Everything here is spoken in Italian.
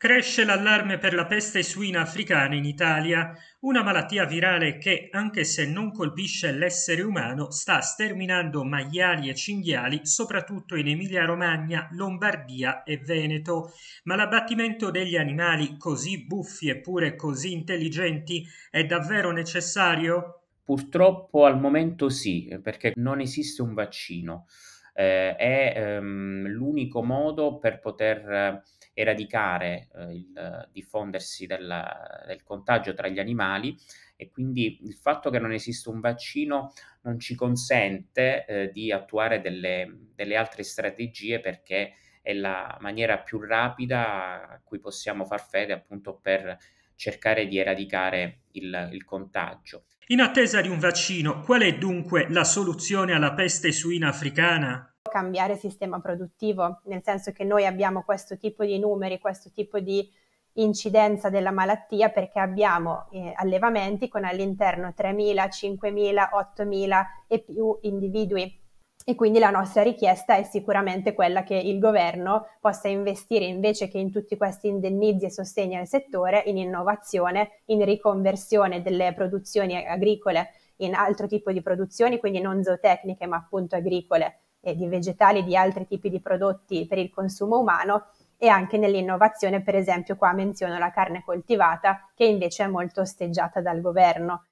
Cresce l'allarme per la peste suina africana in Italia, una malattia virale che, anche se non colpisce l'essere umano, sta sterminando maiali e cinghiali soprattutto in Emilia-Romagna, Lombardia e Veneto. Ma l'abbattimento degli animali così buffi eppure così intelligenti è davvero necessario? Purtroppo al momento sì, perché non esiste un vaccino eh, è ehm, l'unico modo per poter eradicare eh, il diffondersi della, del contagio tra gli animali e quindi il fatto che non esista un vaccino non ci consente eh, di attuare delle, delle altre strategie perché è la maniera più rapida a cui possiamo far fede appunto per cercare di eradicare il, il contagio. In attesa di un vaccino, qual è dunque la soluzione alla peste suina africana? Cambiare sistema produttivo, nel senso che noi abbiamo questo tipo di numeri, questo tipo di incidenza della malattia perché abbiamo eh, allevamenti con all'interno 3.000, 5.000, 8.000 e più individui e quindi la nostra richiesta è sicuramente quella che il governo possa investire invece che in tutti questi indennizi e sostegni al settore in innovazione, in riconversione delle produzioni agricole in altro tipo di produzioni, quindi non zootecniche ma appunto agricole e di vegetali e di altri tipi di prodotti per il consumo umano e anche nell'innovazione, per esempio qua menziono la carne coltivata che invece è molto osteggiata dal governo.